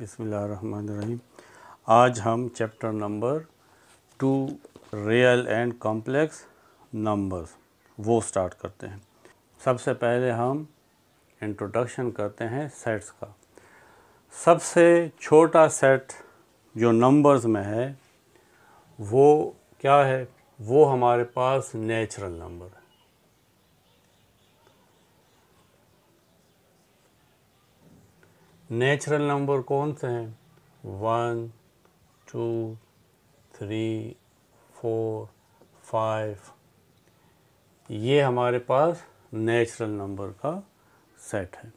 बिसमीम आज हम chapter number two real and complex numbers वो स्टार्ट करते हैं सबसे पहले हम इंट्रोडक्शन करते हैं सेट्स का सबसे छोटा सेट जो नंबर्स में है वो क्या है वो हमारे पास नेचुरल नंबर है नेचुरल नंबर कौन से हैं one two three four five ये हमारे पास नेचुरल नंबर का सेट है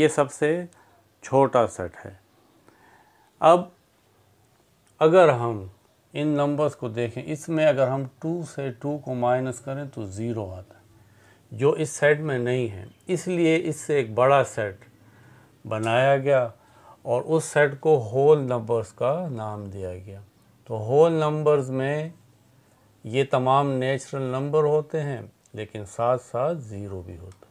ये सबसे छोटा सेट है अब अगर हम इन नंबर्स को देखें इसमें अगर हम टू से टू को माइनस करें तो ज़ीरो आता है जो इस सेट में नहीं है इसलिए इससे एक बड़ा सेट बनाया गया और उस सेट को होल नंबर्स का नाम दिया गया तो होल नंबर्स में ये तमाम नेचुरल नंबर होते हैं लेकिन साथ साथ ज़ीरो भी होता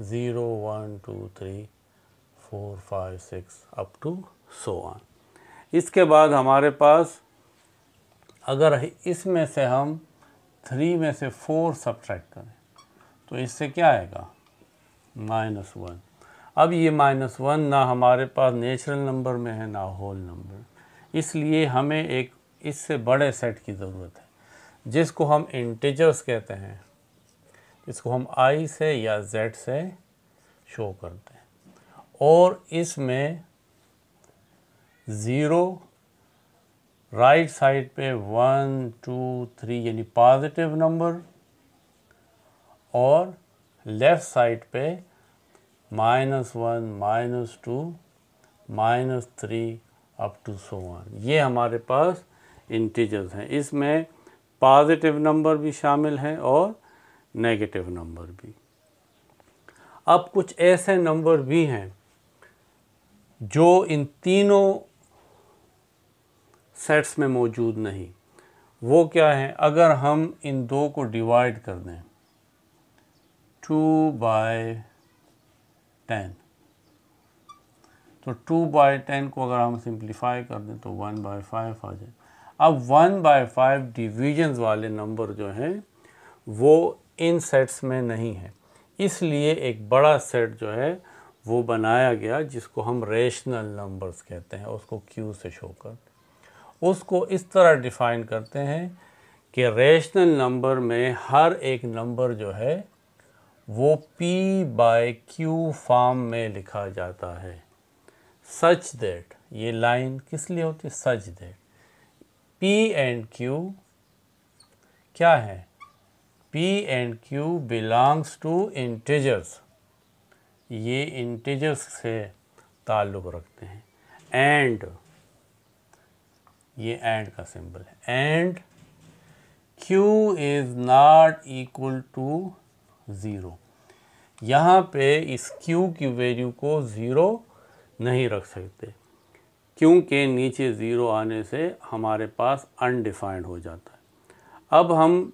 है zero one two three four five six up to so on इसके बाद हमारे पास अगर इसमें से हम थ्री में से फोर सब्ट्रैक्ट करें तो इससे क्या आएगा माइनस वन अब ये माइनस वन ना हमारे पास नेचुरल नंबर में है ना होल नंबर इसलिए हमें एक इससे बड़े सेट की ज़रूरत है जिसको हम इंटीजर्स कहते हैं इसको हम आई से या जेड से शो करते हैं और इसमें ज़ीरो राइट साइड पे वन टू थ्री यानी पॉजिटिव नंबर और लेफ़्ट साइड पे minus one minus two minus three up to so on ये हमारे पास इंटीजर्स हैं इसमें पॉजिटिव नंबर भी शामिल हैं और नेगेटिव नंबर भी अब कुछ ऐसे नंबर भी हैं जो इन तीनों सेट्स में मौजूद नहीं वो क्या है अगर हम इन दो को डिवाइड कर दें टू बाय टेन तो टू बाय टेन को अगर हम सिंप्लीफाई कर दें तो वन बाय फाइव आ जाए अब वन बाय फाइव डिविजन्स वाले नंबर जो हैं वो इन सेट्स में नहीं है इसलिए एक बड़ा सेट जो है वो बनाया गया जिसको हम रेशनल नंबर्स कहते हैं उसको क्यू से शो कर उसको इस तरह डिफ़ाइन करते हैं कि रेशनल नंबर में हर एक नंबर जो है वो P बाय क्यू फॉर्म में लिखा जाता है सच दैट ये लाइन किस लिए होती है such that P and Q क्या है P and Q belongs to integers ये इंटीजर्स से ताल्लुक़ रखते हैं एंड ये एंड का सिंबल है and Q is not equal to zero यहाँ पे इस Q की वैल्यू को ज़ीरो नहीं रख सकते क्योंकि नीचे ज़ीरो आने से हमारे पास अनडिफाइंड हो जाता है अब हम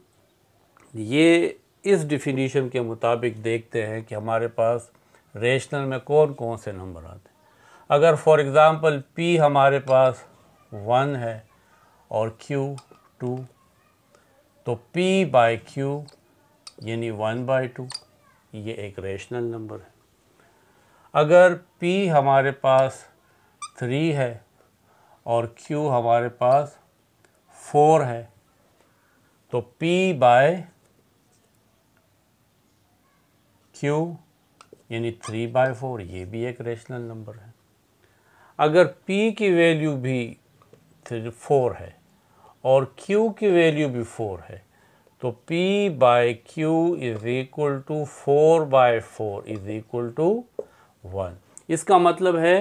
ये इस डिफिनीशन के मुताबिक देखते हैं कि हमारे पास रेशनल में कौन कौन से नंबर आते हैं अगर फॉर एग्ज़ाम्पल P हमारे पास वन है और Q टू तो P बाई क्यू यानी वन बाई टू ये एक रेशनल नंबर है अगर P हमारे पास थ्री है और Q हमारे पास फोर है तो P बाय Q यानी थ्री बाय फोर ये भी एक रेशनल नंबर है अगर P की वैल्यू भी थ्री फोर है और Q की वैल्यू भी फोर है तो P by Q is equal to four by four is equal to one इसका मतलब है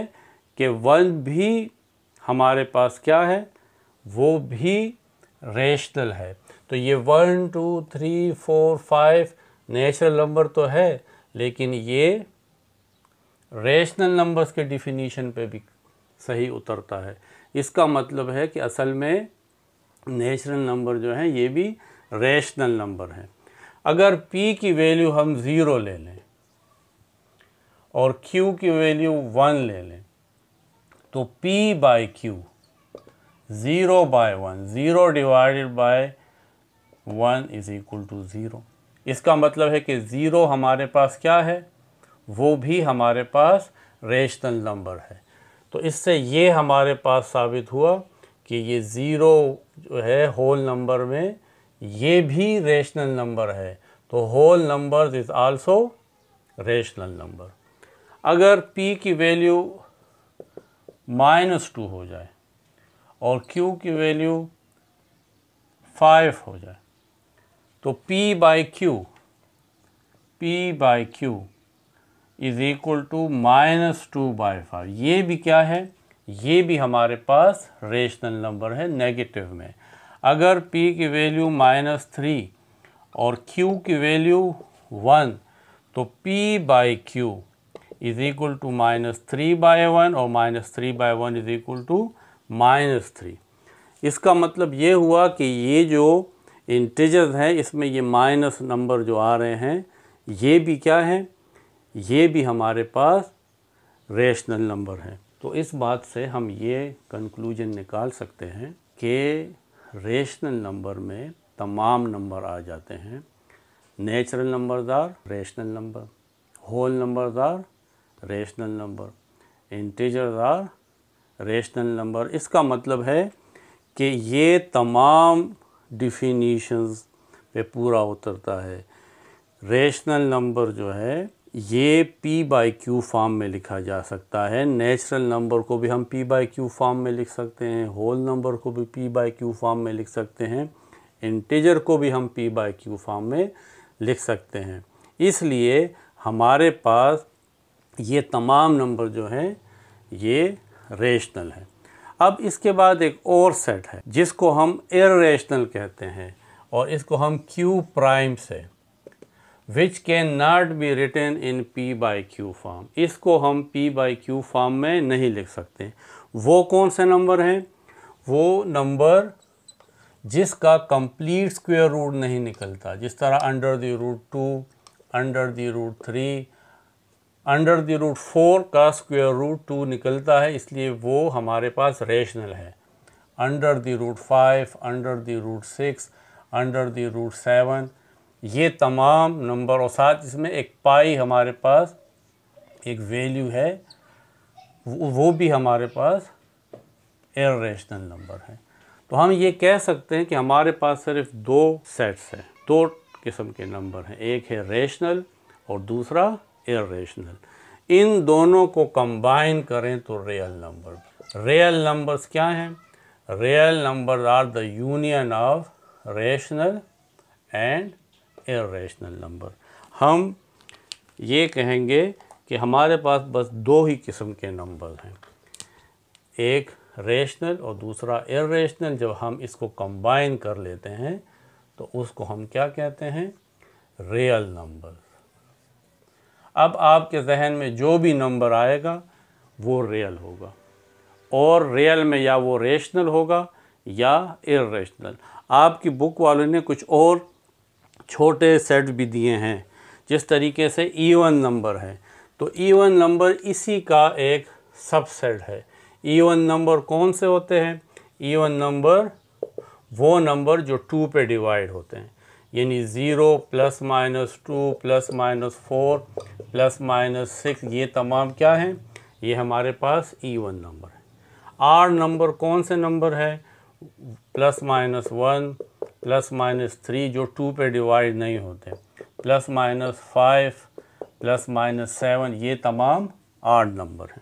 कि वन भी हमारे पास क्या है वो भी रेशनल है तो ये one two three four five natural number तो है लेकिन ये रेशनल नंबर्स के डिफिनीशन पे भी सही उतरता है इसका मतलब है कि असल में नेचुरल नंबर जो हैं ये भी रेशनल नंबर हैं अगर P की वैल्यू हम ज़ीरो ले लें और Q की वैल्यू वन ले लें तो P by Q zero by one zero divided by one is equal to zero इसका मतलब है कि ज़ीरो हमारे पास क्या है वो भी हमारे पास रेशनल नंबर है तो इससे ये हमारे पास साबित हुआ कि ये ज़ीरो जो है होल नंबर में ये भी रेशनल नंबर है तो whole number is also rational number अगर p की वैल्यू माइनस टू हो जाए और q की वैल्यू फाइव हो जाए तो p by Q P by Q is equal to minus two by five ये भी क्या है ये भी हमारे पास रेशनल नंबर है नेगेटिव में अगर P की वैल्यू माइनस थ्री और Q की वैल्यू वन तो P by Q is equal to minus three by one और minus three by one is equal to minus three इसका मतलब ये हुआ कि ये जो इंटीजर्स हैं इसमें ये माइनस नंबर जो आ रहे हैं ये भी क्या हैं ये भी हमारे पास रेशनल नंबर हैं तो इस बात से हम ये कंक्लूजन निकाल सकते हैं कि रेशनल नंबर में तमाम नंबर आ जाते हैं natural number are rational number whole number are rational number integer are rational number इसका मतलब है कि ये तमाम डिफिनीशंस पे पूरा उतरता है रेशनल नंबर जो है ये p बाई क्यू फॉर्म में लिखा जा सकता है नेचुरल नंबर को भी हम p बाई क्यू फॉर्म में लिख सकते हैं होल नंबर को भी p बाई क्यू फॉर्म में लिख सकते हैं इंटीजर को भी हम p बाई क्यू फॉर्म में लिख सकते हैं इसलिए हमारे पास ये तमाम नंबर जो हैं ये रेशनल हैं अब इसके बाद एक और सेट है जिसको हम इरेशनल कहते हैं और इसको हम क्यू प्राइम से which can not be written in P by Q form इसको हम पी बाई क्यू फॉर्म में नहीं लिख सकते वो कौन से नंबर हैं वो नंबर जिसका कंप्लीट स्क्वेयर रूट नहीं निकलता जिस तरह under the root two under the root three under the root four का स्क्वेयर रूट टू निकलता है इसलिए वो हमारे पास रेशनल है under the root five under the root six under the root seven ये तमाम नंबर और साथ इसमें एक पाई हमारे पास एक वैल्यू है वो भी हमारे पास इरेशनल नंबर है तो हम ये कह सकते हैं कि हमारे पास सिर्फ दो सेट्स हैं दो किस्म के नंबर हैं एक है रेशनल और दूसरा रेशनल इन दोनों को कंबाइन करें तो रियल नंबर रियल नंबर्स क्या हैं real number are the union of rational and irrational number हम ये कहेंगे कि हमारे पास बस दो ही किस्म के नंबर हैं एक रेशनल और दूसरा इरेशनल जब हम इसको कंबाइन कर लेते हैं तो उसको हम क्या कहते हैं रियल नंबर अब आपके जहन में जो भी नंबर आएगा वो रियल होगा और रियल में या वो रेशनल होगा या इरेशनल आपकी बुक वालों ने कुछ और छोटे सेट भी दिए हैं जिस तरीके से ईवन e नंबर है तो ईवन e नंबर इसी का एक सबसेट है ईवन e नंबर कौन से होते हैं ईवन नंबर वो नंबर जो टू पे डिवाइड होते हैं यानी zero plus minus two plus minus four plus minus six ये तमाम क्या हैं ये हमारे पास ईवन नंबर है आर नंबर कौन से नंबर है plus minus one plus minus three जो टू पे डिवाइड नहीं होते plus minus five plus minus seven ये तमाम आठ नंबर हैं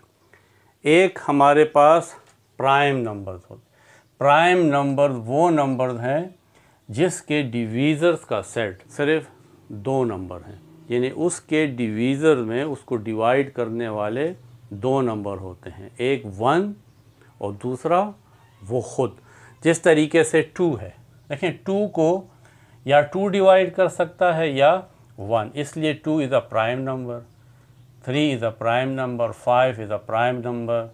एक हमारे पास प्राइम नंबर्स होते प्राइम नंबर वो नंबर हैं जिसके डिवीज़र्स का सेट सिर्फ दो नंबर हैं यानी उसके डिवीज़र में उसको डिवाइड करने वाले दो नंबर होते हैं एक वन और दूसरा वो ख़ुद जिस तरीके से टू है देखें टू को या टू डिवाइड कर सकता है या वन इसलिए two is a prime number three is a prime number five is a prime number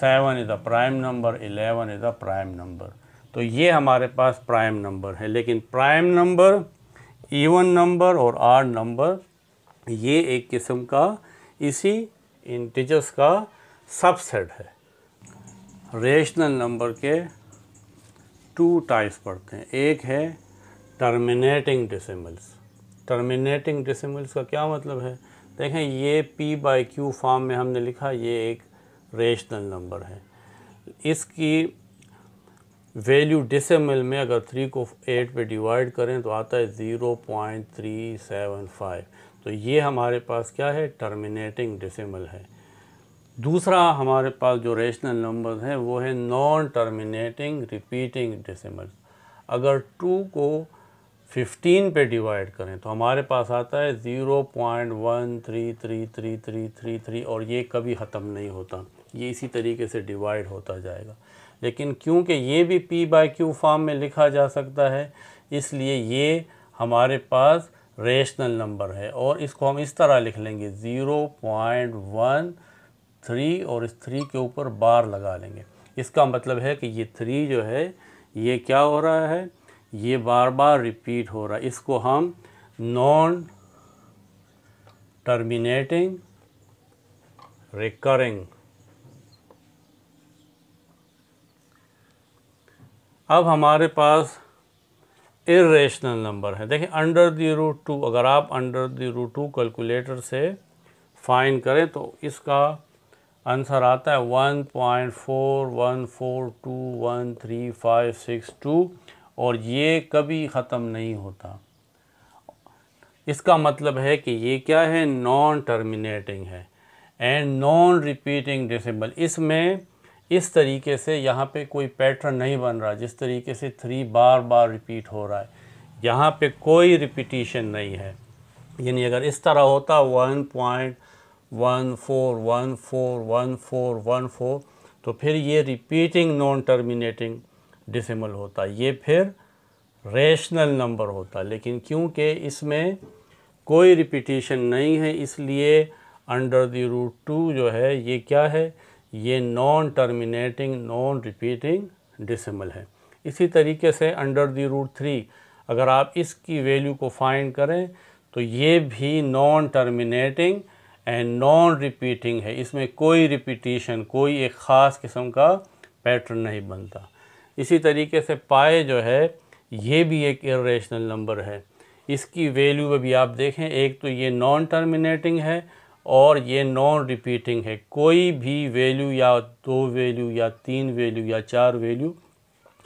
seven is a prime number eleven is a prime number तो ये हमारे पास प्राइम नंबर है लेकिन प्राइम नंबर इवन नंबर और odd number ये एक किस्म का इसी इंटीजर्स का सबसेट है रेशनल नंबर के टू टाइप्स पढ़ते हैं एक है टर्मिनेटिंग डिसिमल्स टर्मिनेटिंग डिसिमल्स का क्या मतलब है देखें ये पी बाई क्यू फॉर्म में हमने लिखा ये एक रेशनल नंबर है इसकी वैल्यू डिसिमल में अगर थ्री को एट पे डिवाइड करें तो आता है zero point three seven five तो ये हमारे पास क्या है टर्मिनेटिंग डिसिमल है दूसरा हमारे पास जो रेशनल नंबर हैं वो है नॉन टर्मिनेटिंग रिपीटिंग डेसिमल्स अगर टू को 15 पे डिवाइड करें तो हमारे पास आता है zero point one three three three three three three और ये कभी ख़त्म नहीं होता ये इसी तरीके से डिवाइड होता जाएगा लेकिन क्योंकि ये भी पी बाय क्यू फॉर्म में लिखा जा सकता है इसलिए ये हमारे पास रेशनल नंबर है और इसको हम इस तरह लिख लेंगे ज़ीरो पॉइंट वन थ्री और इस थ्री के ऊपर बार लगा लेंगे इसका मतलब है कि ये थ्री जो है ये क्या हो रहा है ये बार बार रिपीट हो रहा है इसको हम नॉन टर्मिनेटिंग रिकरिंग अब हमारे पास इरेशनल नंबर है देखिए अंडर द रूट टू अगर आप under the root two calculator से फाइन करें तो इसका आंसर आता है one point four one four two one three five six two और ये कभी ख़त्म नहीं होता इसका मतलब है कि ये क्या है नॉन टर्मिनेटिंग है एंड नॉन रिपीटिंग डिसेबल इसमें इस तरीके से यहाँ पे कोई पैटर्न नहीं बन रहा जिस तरीके से थ्री बार बार रिपीट हो रहा है यहाँ पे कोई रिपीटिशन नहीं है यानी अगर इस तरह होता one point one four one four one four one four तो फिर ये रिपीटिंग नॉन टर्मिनेटिंग डिसिमल होता है ये फिर रेशनल नंबर होता लेकिन क्योंकि इसमें कोई रिपीटिशन नहीं है इसलिए अंडर द रूट टू जो है ये क्या है ये non terminating non repeating decimal है इसी तरीके से अंडर द रूट थ्री अगर आप इसकी वैल्यू को फाइंड करें तो ये भी non terminating and non repeating है इसमें कोई रिपीटिशन कोई एक ख़ास किस्म का पैटर्न नहीं बनता इसी तरीके से पाए जो है ये भी एक इेशनल नंबर है इसकी वैल्यू अभी आप देखें एक तो ये नॉन टर्मिनेटिंग है और ये नॉन रिपीटिंग है कोई भी वैल्यू या दो वैल्यू या तीन वैल्यू या चार वैल्यू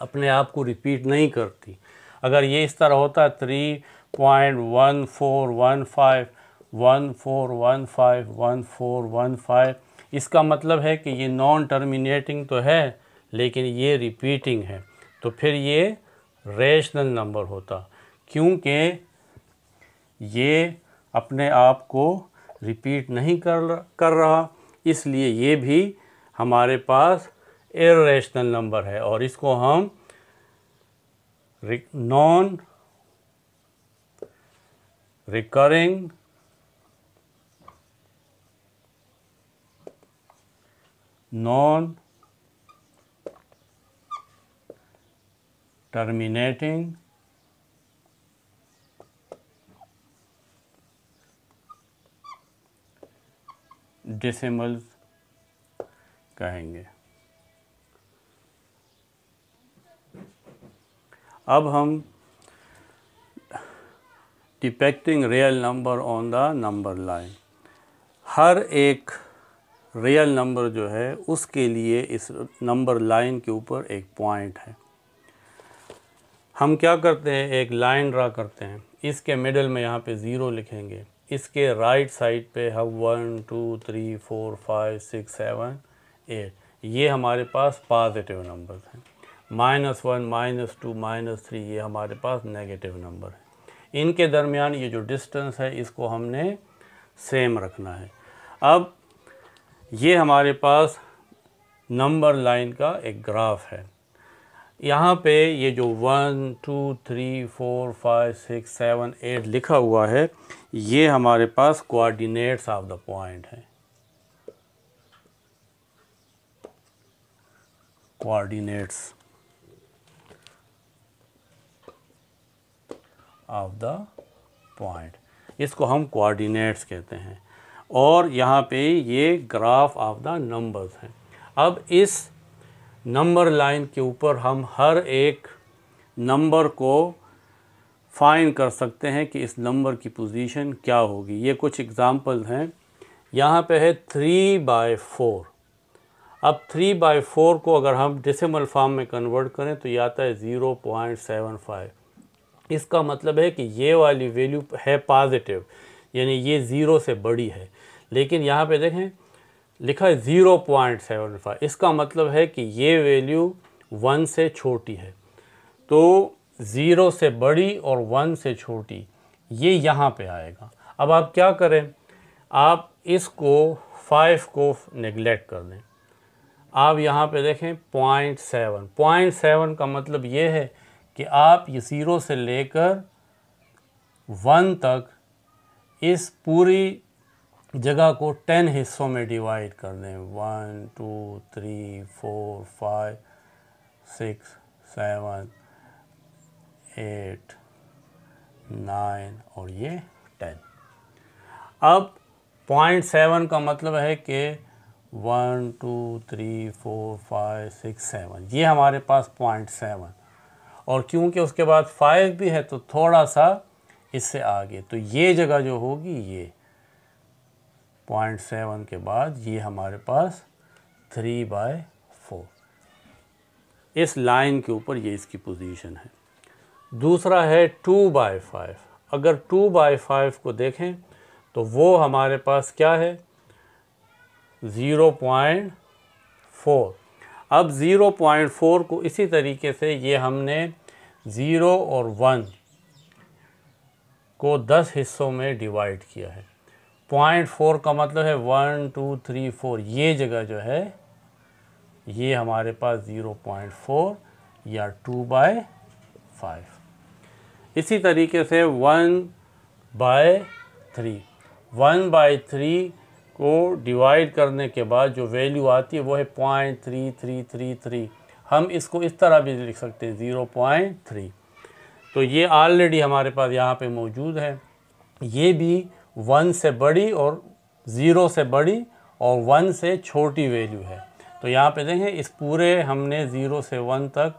अपने आप को रिपीट नहीं करती अगर ये इस तरह होता three point one four one five one four one five one four one five इसका मतलब है कि ये नॉन टर्मिनेटिंग तो है लेकिन ये रिपीटिंग है तो फिर ये रेशनल नंबर होता क्योंकि ये अपने आप को रिपीट नहीं कर कर रहा इसलिए ये भी हमारे पास इेशनल नंबर है और इसको हम non recurring non terminating decimals कहेंगे अब हम depicting real number on the number line हर एक रियल नंबर जो है उसके लिए इस नंबर लाइन के ऊपर एक पॉइंट है हम क्या करते हैं एक लाइन ड्रा करते हैं इसके मिडल में यहाँ पे ज़ीरो लिखेंगे इसके राइट साइड पे हम one two three four five six seven eight ये हमारे पास पॉजिटिव नंबर हैं minus one minus two minus three ये हमारे पास नेगेटिव नंबर है इनके दरमियान ये जो डिस्टेंस है इसको हमने सेम रखना है अब ये हमारे पास नंबर लाइन का एक ग्राफ है यहाँ पे ये जो one two three four five six seven eight लिखा हुआ है ये हमारे पास कोऑर्डिनेट्स ऑफ द पॉइंट है कोऑर्डिनेट्स ऑफ द पॉइंट इसको हम कोऑर्डिनेट्स कहते हैं और यहाँ पे ये ग्राफ ऑफ द नंबर्स हैं अब इस नंबर लाइन के ऊपर हम हर एक नंबर को फाइन कर सकते हैं कि इस नंबर की पोजीशन क्या होगी ये कुछ एग्ज़ाम्पल हैं यहाँ पे है थ्री बाय फोर अब थ्री बाई फोर को अगर हम डेसिमल फॉर्म में कन्वर्ट करें तो ये आता है ज़ीरो पॉइंट सेवन फाइव इसका मतलब है कि ये वाली वैल्यू है पॉजिटिव यानी ये ज़ीरो से बड़ी है लेकिन यहाँ पे देखें लिखा है ज़ीरो पॉइंट सेवन फाइव इसका मतलब है कि ये वैल्यू वन से छोटी है तो ज़ीरो से बड़ी और वन से छोटी ये यहाँ पे आएगा अब आप क्या करें आप इसको फाइव को नेगलेक्ट कर दें आप यहाँ पे देखें पॉइंट सेवन पॉइंट सेवन का मतलब ये है कि आप ये ज़ीरो से लेकर वन तक इस पूरी जगह को टेन हिस्सों में डिवाइड कर दें one two three four five six seven eight nine और ये टेन अब पॉइंट सेवन का मतलब है कि one two three four five six seven ये हमारे पास पॉइंट सेवन और क्योंकि उसके बाद फाइव भी है तो थोड़ा सा इससे आगे तो ये जगह जो होगी ये पॉइंट सेवन के बाद ये हमारे पास थ्री बाय फोर इस लाइन के ऊपर ये इसकी पोजीशन है दूसरा है टू बाय फाइव अगर टू बाय फाइव को देखें तो वो हमारे पास क्या है ज़ीरो पॉइंट फोर अब ज़ीरो पॉइंट फोर को इसी तरीके से ये हमने ज़ीरो और वन को दस हिस्सों में डिवाइड किया है पॉइंट फोर का मतलब है वन टू थ्री फोर ये जगह जो है ये हमारे पास ज़ीरो पॉइंट फोर या टू बाय फाइव इसी तरीके से one by three one by three को डिवाइड करने के बाद जो वैल्यू आती है वो है point three three three three हम इसको इस तरह भी लिख सकते हैं ज़ीरो पॉइंट थ्री तो ये ऑलरेडी हमारे पास यहाँ पे मौजूद है ये भी वन से बड़ी और ज़ीरो से बड़ी और वन से छोटी वैल्यू है तो यहाँ पे देखें इस पूरे हमने ज़ीरो से वन तक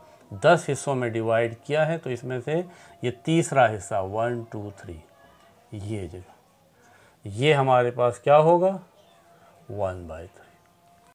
दस हिस्सों में डिवाइड किया है तो इसमें से ये तीसरा हिस्सा वन टू थ्री ये जगह ये हमारे पास क्या होगा वन बाई थ्री